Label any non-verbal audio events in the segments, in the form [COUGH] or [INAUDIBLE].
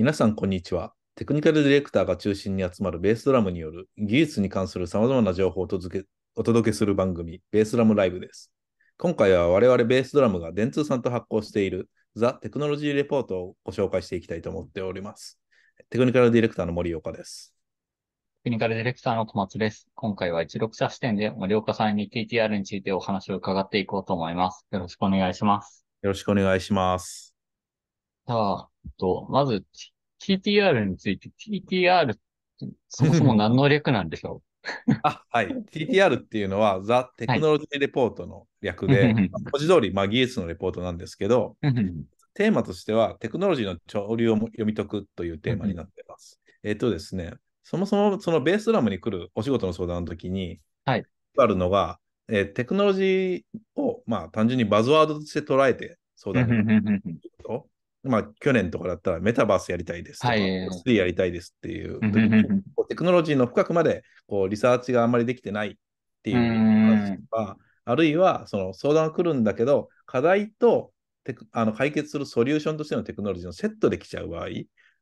皆さん、こんにちは。テクニカルディレクターが中心に集まるベースドラムによる技術に関する様々な情報をお届けする番組、ベースドラムライブです。今回は我々ベースドラムが電通さんと発行しているザ・テクノロジーレポートをご紹介していきたいと思っております。テクニカルディレクターの森岡です。テクニカルディレクターの小松です。今回は16社視点で森岡さんに TTR についてお話を伺っていこうと思います。よろしくお願いします。よろしくお願いします。さあ、と、まず TTR について、TTR そもそも何の略なんでしょう [LAUGHS] あはい。TTR っていうのは、ザ・テクノロジー・レポートの略で、文字通り、まあ、技術のレポートなんですけど、テーマとしては、テクノロジーの潮流を読み解くというテーマになっています。えっ、とですね、そもそもそのベースドラムに来るお仕事の相談の時に、はい、あるのが、えー、テクノロジーを、まあ、単純にバズワードとして捉えて相談に来ることまあ、去年とかだったらメタバースやりたいですとか、はい、3やりたいですっていう、テクノロジーの深くまでこうリサーチがあんまりできてないっていう話とか、あるいはその相談が来るんだけど、課題とテクあの解決するソリューションとしてのテクノロジーのセットできちゃう場合、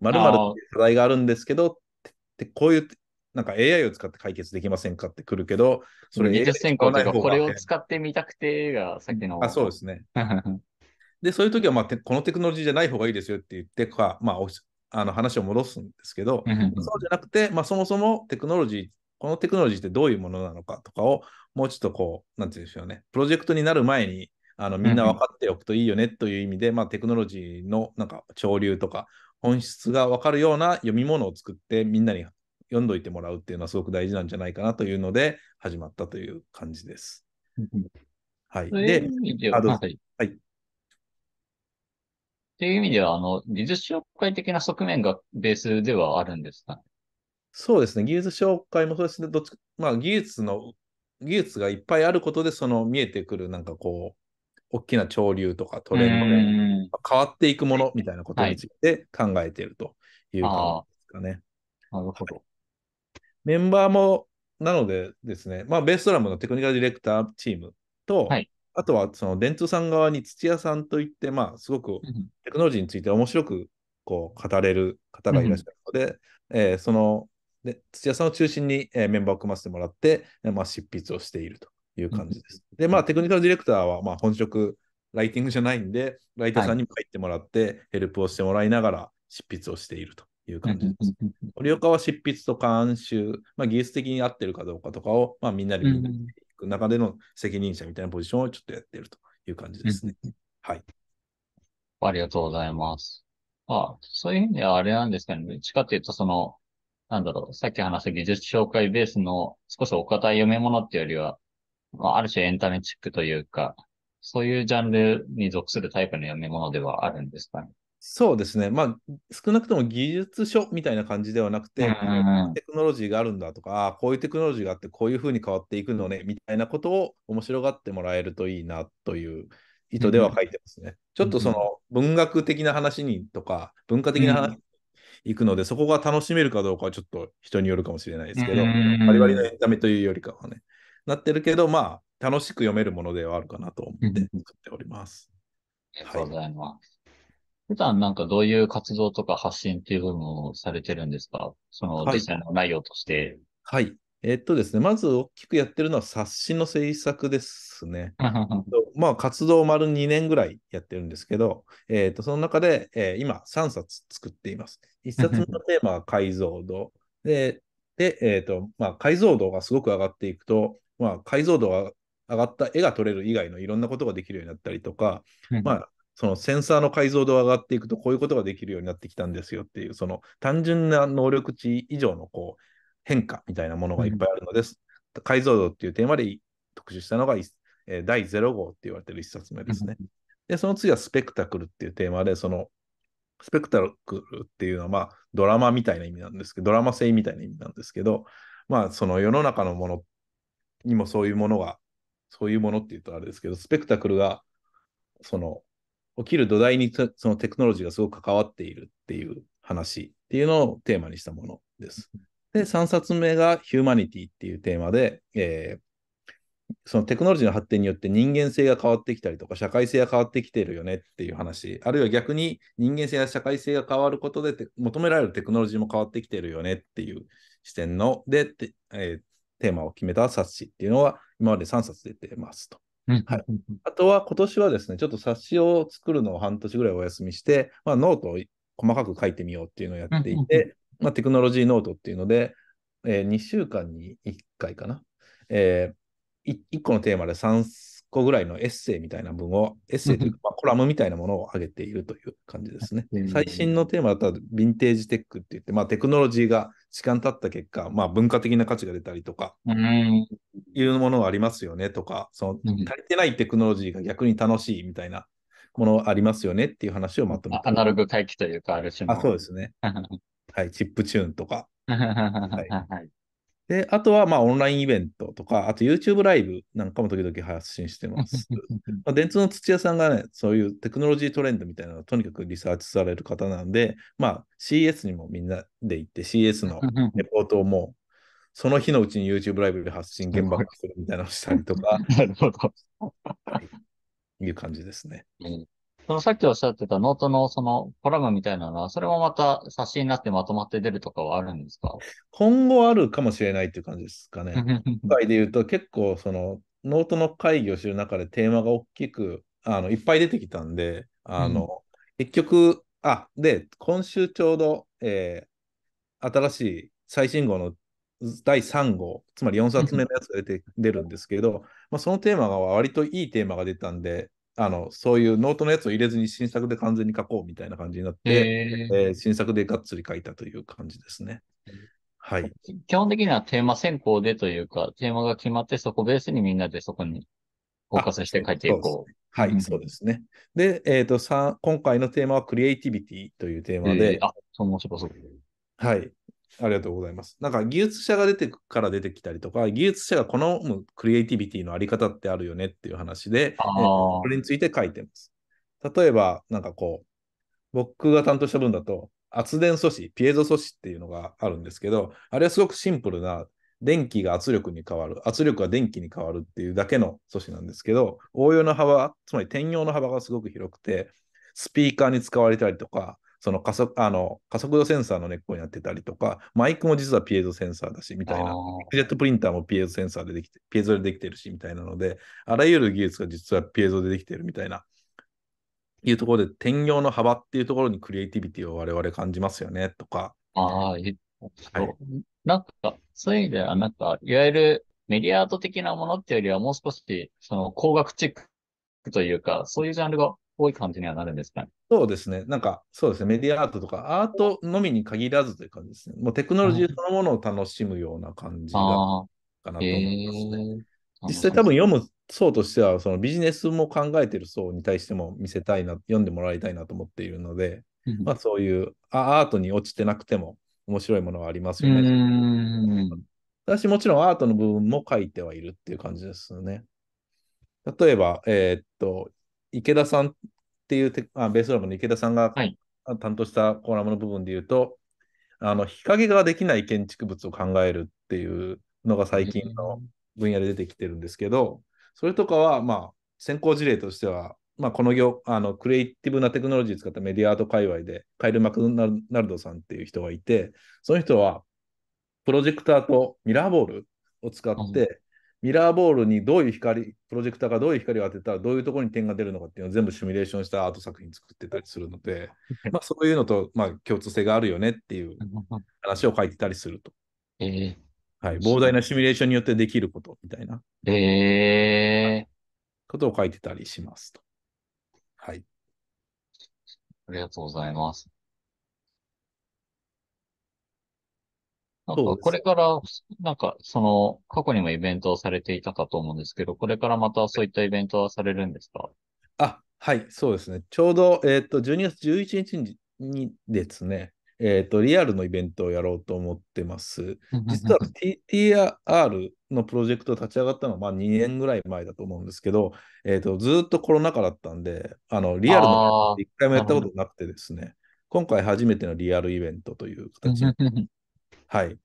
まるまる課題があるんですけど、ってこういうなんか AI を使って解決できませんかって来るけど、それ技術専攻というか、これを使ってみたくてが、さっきの。あ、そうですね。[LAUGHS] で、そういう時はまあこのテクノロジーじゃない方がいいですよって言ってか、まあ、あの話を戻すんですけど、そうじゃなくて、まあ、そもそもテクノロジー、このテクノロジーってどういうものなのかとかを、もうちょっとこう、なんていうんでしょうね、プロジェクトになる前に、あのみんな分かっておくといいよねという意味で、まあ、テクノロジーのなんか潮流とか本質が分かるような読み物を作ってみんなに読んどいてもらうっていうのはすごく大事なんじゃないかなというので始まったという感じです。はい。で、あはい。っていう意味では、あの、技術紹介的な側面がベースではあるんですか、そうですね。技術紹介もそうですね。どっち、まあ、技術の、技術がいっぱいあることで、その見えてくる、なんかこう、大きな潮流とかトレンドで、変わっていくものみたいなことについて考えているという感じですかね。はい、なるほど、はい、メンバーも、なのでですね、まあ、ベースドラムのテクニカルディレクターチームと、はい、あとはその電通さん側に土屋さんといって、まあ、すごくテクノロジーについて面白くこう語れる方がいらっしゃるので、うん、えー、そので土屋さんを中心に、えー、メンバーを組ませてもらって、えー、まあ、執筆をしているという感じです。うん、で、まあ、テクニカルディレクターは、まあ、本職、ライティングじゃないんで、ライターさんにも入ってもらって、ヘルプをしてもらいながら執筆をしているという感じです。森岡は執筆と監修、まあ、技術的に合ってるかどうかとかを、まあ、みんなで見中での責任者みたいなポジションをちょっとやっているという感じですね。はい。ありがとうございます。まあ、そういう意味ではあれなんですかね。どっちかっていうと、その、なんだろう、さっき話した技術紹介ベースの少しお堅い読み物っていうよりは、まあ、ある種エンタメチックというか、そういうジャンルに属するタイプの読み物ではあるんですかね。そうですね、まあ、少なくとも技術書みたいな感じではなくて、テクノロジーがあるんだとか、こういうテクノロジーがあって、こういうふうに変わっていくのねみたいなことを面白がってもらえるといいなという意図では書いてますね。ちょっとその文学的な話にとか、文化的な話に行くので、そこが楽しめるかどうかはちょっと人によるかもしれないですけど、バリバリのエンタメというよりかはね、なってるけど、まあ、楽しく読めるものではあるかなと思って作っております。ありがとうございます。普段なんかどういう活動とか発信っていう分をされてるんですかそのデジタルの内容として。はい。えっとですね、まず大きくやってるのは冊子の制作ですね。まあ、活動を丸2年ぐらいやってるんですけど、えっと、その中で、えー今3冊作っています。1冊目のテーマは解像度。で、でえっと、まあ、解像度がすごく上がっていくと、まあ、解像度が上がった絵が撮れる以外のいろんなことができるようになったりとか、まあ、そのセンサーの解像度が上がっていくとこういうことができるようになってきたんですよっていうその単純な能力値以上のこう変化みたいなものがいっぱいあるのです、うん、解像度っていうテーマで特集したのが、えー、第0号って言われてる1冊目ですね、うん、でその次はスペクタクルっていうテーマでそのスペクタクルっていうのはまあドラマみたいな意味なんですけどドラマ性みたいな意味なんですけどまあその世の中のものにもそういうものがそういうものって言うとあれですけどスペクタクルがその起きる土台にそのテクノロジーがすごく関わっているっていう話っていうのをテーマにしたものです。で、3冊目がヒューマニティっていうテーマで、えー、そのテクノロジーの発展によって人間性が変わってきたりとか社会性が変わってきてるよねっていう話、あるいは逆に人間性や社会性が変わることで求められるテクノロジーも変わってきてるよねっていう視点ので、えー、テーマを決めた冊子っていうのは今まで3冊出てますと。はい、あとは今年はですね、ちょっと冊子を作るのを半年ぐらいお休みして、まあ、ノートを細かく書いてみようっていうのをやっていて、まあ、テクノロジーノートっていうので、えー、2週間に1回かな、えー、1個のテーマで3個ぐらいのエッセイみたいな文を、エッセイというか、コラムみたいなものを上げているという感じですね。最新のテーマだったら、ヴィンテージテックって言って、まあ、テクノロジーが時間経った結果、まあ、文化的な価値が出たりとか、いうものがありますよねとか、その足りてないテクノロジーが逆に楽しいみたいなものありますよねっていう話をまとめて。アナログ回帰というか、ある種の。あ、そうですね。[LAUGHS] はい、チップチューンとか。[LAUGHS] はい、はいで、あとはまあオンラインイベントとか、あと YouTube ライブなんかも時々発信してます。まあ電通の土屋さんがね、そういうテクノロジートレンドみたいなのをとにかくリサーチされる方なんで、まあ CS にもみんなで行って、CS のレポートをもうその日のうちに YouTube ライブで発信現場化するみたいなのをしたりとか、なるほど。い、いう感じですね。うん、そのさっきおっしゃってたノートのそのコラムみたいなのは、それもまた冊子になってまとまって出るとかはあるんですか今後あるかもしれないっていう感じですかね。今 [LAUGHS] 回で言うと結構そのノートの会議をする中でテーマが大きくあのいっぱい出てきたんで、あの、うん、結局、あ、で、今週ちょうど、えー、新しい最新号の第3号、つまり4冊目のやつが出て [LAUGHS] 出るんですけど、まあ、そのテーマが割といいテーマが出たんで、あのそういうノートのやつを入れずに新作で完全に書こうみたいな感じになって、えー、えー、新作でがっつり書いたという感じですね。はい。基本的にはテーマ選考でというか、テーマが決まってそこベースにみんなでそこにフォーカスして書いていこう。はい、そうですね。で、えっ、ー、と、今回のテーマはクリエイティビティというテーマで。えー、あ、そう面白そう。はい。ありがとうございます。なんか技術者が出てから出てきたりとか、技術者が好むクリエイティビティのあり方ってあるよねっていう話で、これについて書いてます。例えば、なんかこう、僕が担当した分だと、圧電素子、ピエゾ素子っていうのがあるんですけど、あれはすごくシンプルな、電気が圧力に変わる、圧力が電気に変わるっていうだけの素子なんですけど、応用の幅、つまり転用の幅がすごく広くて、スピーカーに使われたりとか、その加速あの加速度センサーの根っこになってたりとか、マイクも実はピエゾセンサーだし、みたいな。ジェットプリンターもピエゾセンサーでできて、ピエゾでできてるし、みたいなので、あらゆる技術が実はピエゾでできてるみたいな、いうところで、転用の幅っていうところにクリエイティビティを我々感じますよね、とか。ああ、えっと、はい、なんか、そういう意味では、なんか、いわゆるメディアアート的なものっていうよりは、もう少し、その工学チックというか、そういうジャンルが多い感じにはなるんですか、そうですね。なんか、そうですね。メディアアートとか、アートのみに限らずという感じですね。もうテクノロジーそのものを楽しむような感じがかなと思いますね。実際多分読む層としては、そのビジネスも考えてる層に対しても見せたいな、読んでもらいたいなと思っているので、まあそういうアートに落ちてなくても面白いものはありますよね。私もちろんアートの部分も書いてはいるっていう感じですね。例えば、えー、っと、池田さんっていうてあ、ベースドラムの池田さんが担当したコラムの部分で言うと、はい、あの日陰ができない建築物を考えるっていうのが最近の分野で出てきてるんですけど、それとかは、まあ、先行事例としては、まあ、この業あのクリエイティブなテクノロジーを使ったメディアアート界隈でカイル・マクナルドさんっていう人がいてその人はプロジェクターとミラーボールを使ってミラーボールにどういう光、プロジェクターがどういう光を当てたらどういうところに点が出るのかっていうのを全部シミュレーションしたアート作品作ってたりするので、まあ、そういうのと、まあ、共通性があるよねっていう話を書いてたりすると。えー、はい、膨大なシミュレーションによってできることみたいな。えーことを書いてたりしますと。はい。ありがとうございます。なんか、これから、なんか、その、過去にもイベントをされていたかと思うんですけど、これからまたそういったイベントはされるんですかあ、はい、そうですね。ちょうど、えっ、ー、と、12月11日ににですね、えっ、ー、と、リアルのイベントをやろうと思ってます。実は TTR のプロジェクト立ち上がったのは、まあ、2年ぐらい前だと思うんですけど、えっ、ー、と、ずっとコロナ禍だったんで、あの、リアルの1回もやったことなくてですね、今回初めてのリアルイベントという形 [LAUGHS] はい。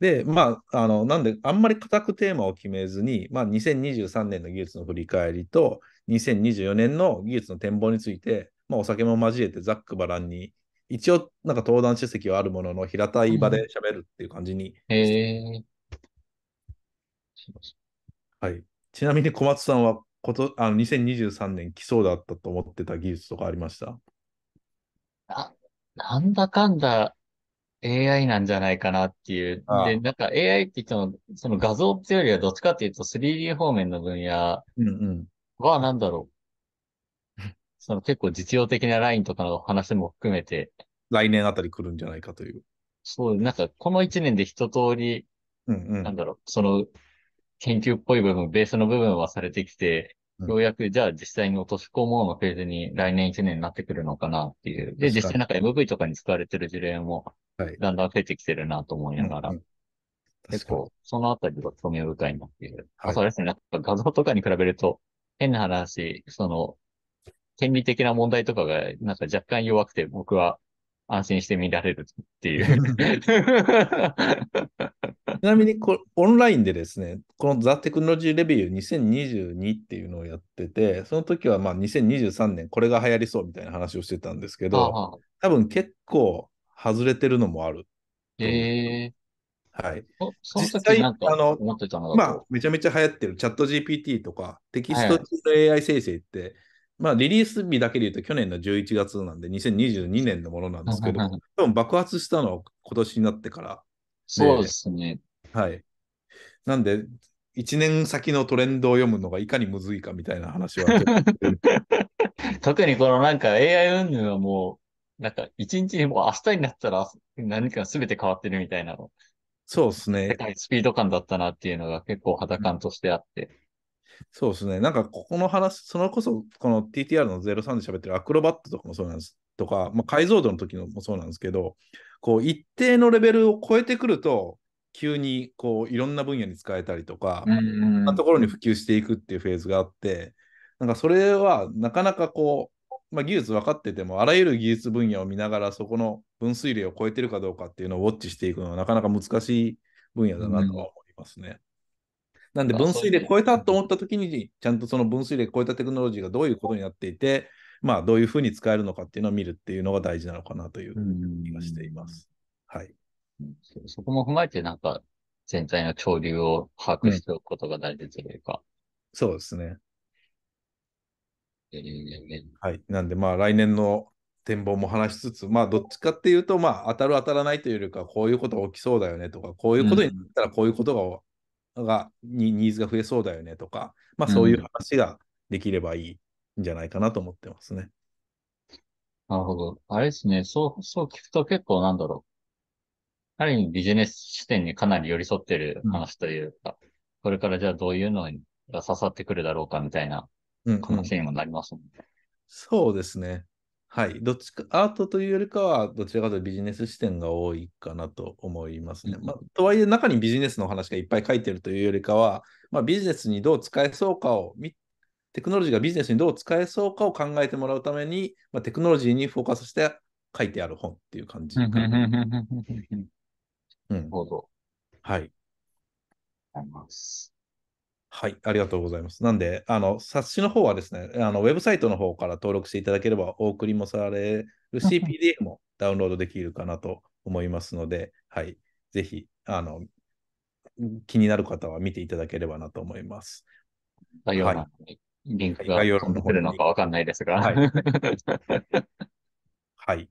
で、まあ、あの、なんで、あんまり固くテーマを決めずに、まあ、2023年の技術の振り返りと、2024年の技術の展望について、まあ、お酒も交えてざっくばらんに、一応、なんか登壇出席はあるものの、平たい場で喋るっていう感じに、うん。はい。ちなみに小松さんは、ことあの2023年来そうだったと思ってた技術とかありましたあ、なんだかんだ AI なんじゃないかなっていう。ああで、なんか AI って言っても、その画像っていうよりはどっちかっていうと 3D 方面の分野はなんだろう。[LAUGHS] その結構実用的なラインとかの話も含めて。来年あたり来るんじゃないかという。そう、なんかこの一年で一通り、うんうん、なんだろう、その研究っぽい部分、ベースの部分はされてきて、ようやくじゃあ実際に落とし込もうのフェーズに来年一年になってくるのかなっていう。で、実際なんか MV とかに使われてる事例もはい、だんだん増えてきてるなと思いながら、結構、そのあたりは興味深いなっていう。はい、そうですね。なんか画像とかに比べると、変な話、その、権利的な問題とかが、なんか若干弱くて、僕は安心して見られるっていう [LAUGHS] ちなみにこ、オンラインでですね、このザ・テクノロジー・レビュー2022っていうのをやってて、その時はまあ2023年これが流行りそうみたいな話をしてたんですけど、多分結構外れてるのもある。えー、はい。その時なんか思ってたのまあ、めちゃめちゃ流行ってるチャット GPT とかテキストの AI 生成って、はい、まあ、リリース日だけで言うと去年の11月なんで2022年のものなんですけど、多分爆発したのは今年になってから。そうですね。はい。なんで、1年先のトレンドを読むのがいかにむずいかみたいな話は。[LAUGHS] 特にこのなんか AI 運動はもうなんか一日もう明日になったら何か全て変わってるみたいなの。そうですね。スピード感だったなっていうのが結構肌感としてあって。うんそうですね。なんか、ここの話、それこそ、この TTR の03で喋ってるアクロバットとかもそうなんです。とか、まあ、解像度の時のもそうなんですけど、こう、一定のレベルを超えてくると、急に、こう、いろんな分野に使えたりとか、いろ、うん、なところに普及していくっていうフェーズがあって、なんか、それは、なかなかこう、まあ、技術分かってても、あらゆる技術分野を見ながら、そこの分水嶺を超えてるかどうかっていうのをウォッチしていくのは、なかなか難しい分野だなとは思いますね。うん、なんで、分水嶺超えたと思ったときに、ちゃんとその分水嶺超えたテクノロジーがどういうことになっていて、まあ、どういうふうに使えるのかっていうのを見るっていうのが大事なのかなという気がしています。うん、はい。そこも踏まえて、なんか、全体の潮流を把握しておくことが大事というか。うん、そうですね。はい。なんで、まあ、来年の展望も話しつつ、まあ、どっちかっていうと、まあ、当たる当たらないというよりか、こういうことが起きそうだよねとか、こういうことになったらこういうことが、うん、がにニーズが増えそうだよねとか、まあ、そういう話ができればいいんじゃないかなと思ってますね。うん、なるほど。あれですね、そう、そう聞くと結構なんだろう。ある意味ビジネス視点にかなり寄り添ってる話というか、うん、これからじゃあどういうのが刺さってくるだろうかみたいな可能性にもなりますのうんうん、そうですね。はい。どっちか、アートというよりかは、どちらかというとビジネス視点が多いかなと思いますね。うん、まあ、とはいえ、中にビジネスの話がいっぱい書いてるというよりかは、まあ、ビジネスにどう使えそうかをテクノロジーがビジネスにどう使えそうかを考えてもらうために、まあ、テクノロジーにフォーカスして書いてある本っていう感じうん。なるほど。はい。あります。はい、ありがとうございます。なんで、あの冊子の方はですねあの、ウェブサイトの方から登録していただければお送りもされるし、PDF もダウンロードできるかなと思いますので、はい、ぜひあの気になる方は見ていただければなと思います。概要欄に、はい、リンクが載ってるのか分かんないですが。はい。はい、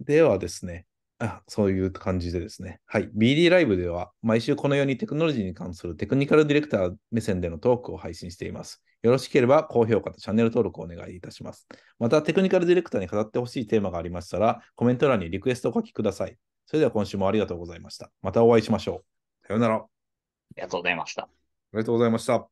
ではですね、あそういう感じでですね。はい。BD ライブでは、毎週このようにテクノロジーに関するテクニカルディレクター目線でのトークを配信しています。よろしければ高評価とチャンネル登録をお願いいたします。また、テクニカルディレクターに語ってほしいテーマがありましたら、コメント欄にリクエストを書きください。それでは今週もありがとうございました。またお会いしましょう。さようなら。ありがとうございました。ありがとうございました。